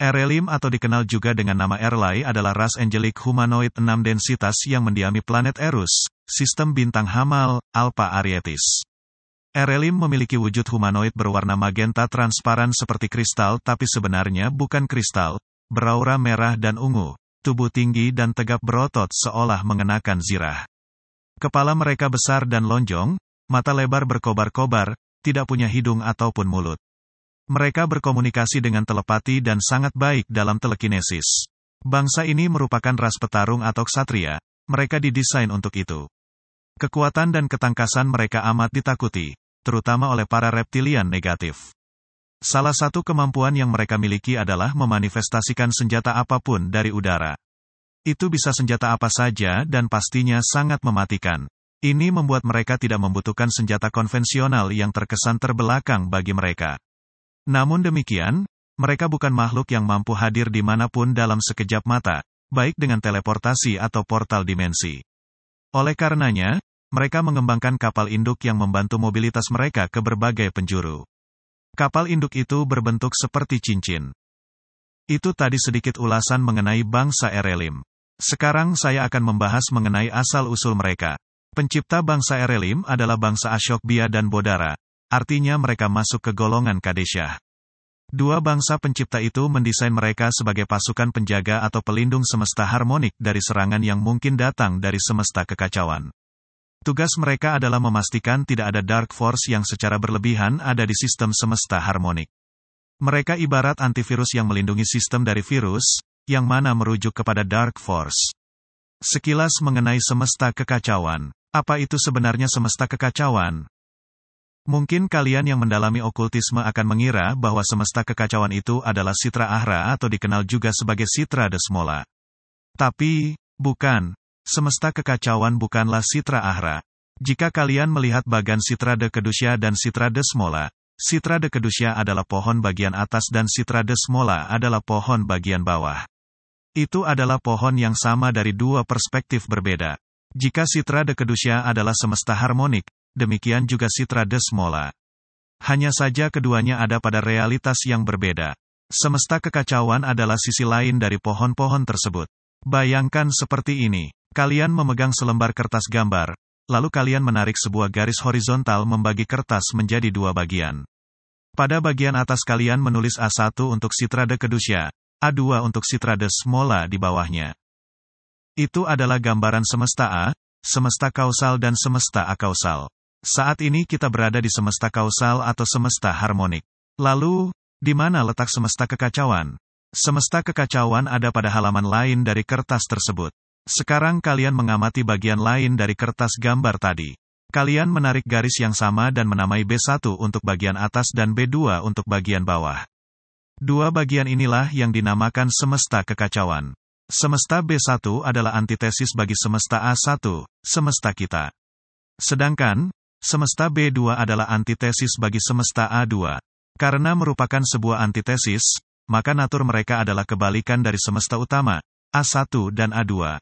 Erelim atau dikenal juga dengan nama Erlai adalah ras angelik humanoid 6 densitas yang mendiami planet Erus, sistem bintang Hamal, Alpha Arietis. Erelim memiliki wujud humanoid berwarna magenta transparan seperti kristal tapi sebenarnya bukan kristal, beraura merah dan ungu, tubuh tinggi dan tegap berotot seolah mengenakan zirah. Kepala mereka besar dan lonjong, mata lebar berkobar-kobar, tidak punya hidung ataupun mulut. Mereka berkomunikasi dengan telepati dan sangat baik dalam telekinesis. Bangsa ini merupakan ras petarung atau ksatria. Mereka didesain untuk itu. Kekuatan dan ketangkasan mereka amat ditakuti, terutama oleh para reptilian negatif. Salah satu kemampuan yang mereka miliki adalah memanifestasikan senjata apapun dari udara. Itu bisa senjata apa saja dan pastinya sangat mematikan. Ini membuat mereka tidak membutuhkan senjata konvensional yang terkesan terbelakang bagi mereka. Namun demikian, mereka bukan makhluk yang mampu hadir dimanapun dalam sekejap mata, baik dengan teleportasi atau portal dimensi. Oleh karenanya, mereka mengembangkan kapal induk yang membantu mobilitas mereka ke berbagai penjuru. Kapal induk itu berbentuk seperti cincin. Itu tadi sedikit ulasan mengenai bangsa Erelim. Sekarang saya akan membahas mengenai asal-usul mereka. Pencipta bangsa Erelim adalah bangsa Ashokbia dan Bodara, Artinya mereka masuk ke golongan Kadesyah. Dua bangsa pencipta itu mendesain mereka sebagai pasukan penjaga atau pelindung semesta harmonik dari serangan yang mungkin datang dari semesta kekacauan. Tugas mereka adalah memastikan tidak ada dark force yang secara berlebihan ada di sistem semesta harmonik. Mereka ibarat antivirus yang melindungi sistem dari virus, yang mana merujuk kepada dark force. Sekilas mengenai semesta kekacauan. Apa itu sebenarnya semesta kekacauan? Mungkin kalian yang mendalami okultisme akan mengira bahwa semesta kekacauan itu adalah Sitra Ahra atau dikenal juga sebagai Sitra Desmola. Tapi, bukan. Semesta kekacauan bukanlah Sitra Ahra. Jika kalian melihat bagan Sitra de Kedusia dan Sitra Desmola, Sitra de Kedusia adalah pohon bagian atas dan Sitra Desmola adalah pohon bagian bawah. Itu adalah pohon yang sama dari dua perspektif berbeda. Jika Sitra de Kedusia adalah semesta harmonik, demikian juga Citra Desmola. Hanya saja keduanya ada pada realitas yang berbeda. Semesta kekacauan adalah sisi lain dari pohon-pohon tersebut. Bayangkan seperti ini. Kalian memegang selembar kertas gambar, lalu kalian menarik sebuah garis horizontal membagi kertas menjadi dua bagian. Pada bagian atas kalian menulis A1 untuk Citra de Kedusya, A2 untuk Citra de Smola di bawahnya. Itu adalah gambaran semesta A, semesta kausal dan semesta akausal. Saat ini kita berada di semesta kausal atau semesta harmonik. Lalu, di mana letak semesta kekacauan? Semesta kekacauan ada pada halaman lain dari kertas tersebut. Sekarang kalian mengamati bagian lain dari kertas gambar tadi. Kalian menarik garis yang sama dan menamai B1 untuk bagian atas dan B2 untuk bagian bawah. Dua bagian inilah yang dinamakan semesta kekacauan. Semesta B1 adalah antitesis bagi semesta A1, semesta kita. Sedangkan, Semesta B2 adalah antitesis bagi semesta A2. Karena merupakan sebuah antitesis, maka natur mereka adalah kebalikan dari semesta utama, A1 dan A2.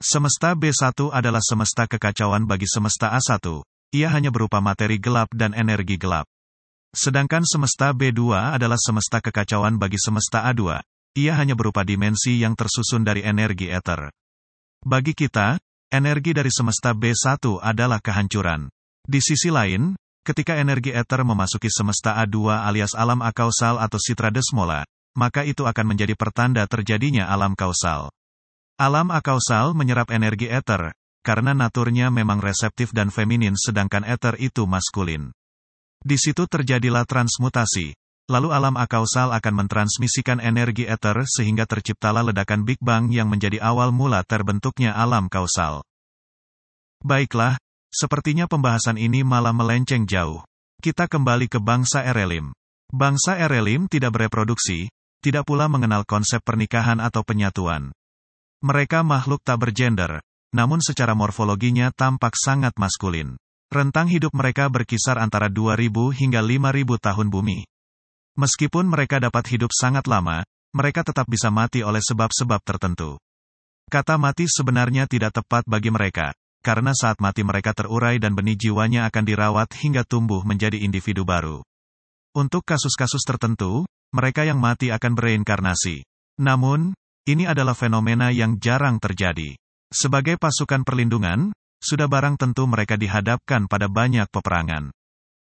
Semesta B1 adalah semesta kekacauan bagi semesta A1. Ia hanya berupa materi gelap dan energi gelap. Sedangkan semesta B2 adalah semesta kekacauan bagi semesta A2. Ia hanya berupa dimensi yang tersusun dari energi ether. Bagi kita, energi dari semesta B1 adalah kehancuran. Di sisi lain, ketika energi ether memasuki semesta A2 alias alam akausal atau sitra desmola, maka itu akan menjadi pertanda terjadinya alam kausal. Alam akausal menyerap energi ether karena naturnya memang reseptif dan feminin sedangkan ether itu maskulin. Di situ terjadilah transmutasi, lalu alam akausal akan mentransmisikan energi ether sehingga terciptalah ledakan Big Bang yang menjadi awal mula terbentuknya alam kausal. Baiklah, Sepertinya pembahasan ini malah melenceng jauh. Kita kembali ke bangsa Erelim. Bangsa Erelim tidak bereproduksi, tidak pula mengenal konsep pernikahan atau penyatuan. Mereka makhluk tak bergender, namun secara morfologinya tampak sangat maskulin. Rentang hidup mereka berkisar antara 2000 hingga 5000 tahun bumi. Meskipun mereka dapat hidup sangat lama, mereka tetap bisa mati oleh sebab-sebab tertentu. Kata mati sebenarnya tidak tepat bagi mereka, karena saat mati mereka terurai dan benih jiwanya akan dirawat hingga tumbuh menjadi individu baru. Untuk kasus-kasus tertentu, mereka yang mati akan bereinkarnasi. Namun, ini adalah fenomena yang jarang terjadi. Sebagai pasukan perlindungan, sudah barang tentu mereka dihadapkan pada banyak peperangan.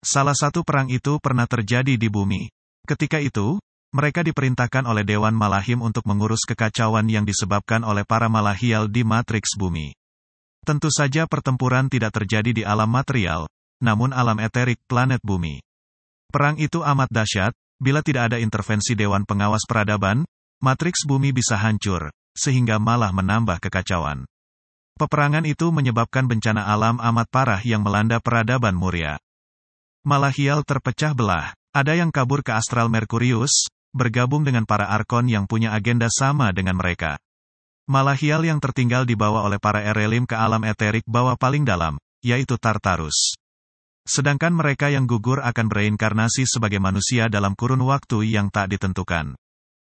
Salah satu perang itu pernah terjadi di bumi. Ketika itu, mereka diperintahkan oleh Dewan Malahim untuk mengurus kekacauan yang disebabkan oleh para malahial di matriks bumi. Tentu saja pertempuran tidak terjadi di alam material, namun alam eterik planet bumi. Perang itu amat dahsyat, bila tidak ada intervensi Dewan Pengawas Peradaban, matriks bumi bisa hancur, sehingga malah menambah kekacauan. Peperangan itu menyebabkan bencana alam amat parah yang melanda peradaban Muria. Malahial terpecah belah, ada yang kabur ke astral Merkurius, bergabung dengan para Arkon yang punya agenda sama dengan mereka. Malahial yang tertinggal dibawa oleh para Erelim ke alam eterik bawah paling dalam, yaitu Tartarus. Sedangkan mereka yang gugur akan bereinkarnasi sebagai manusia dalam kurun waktu yang tak ditentukan.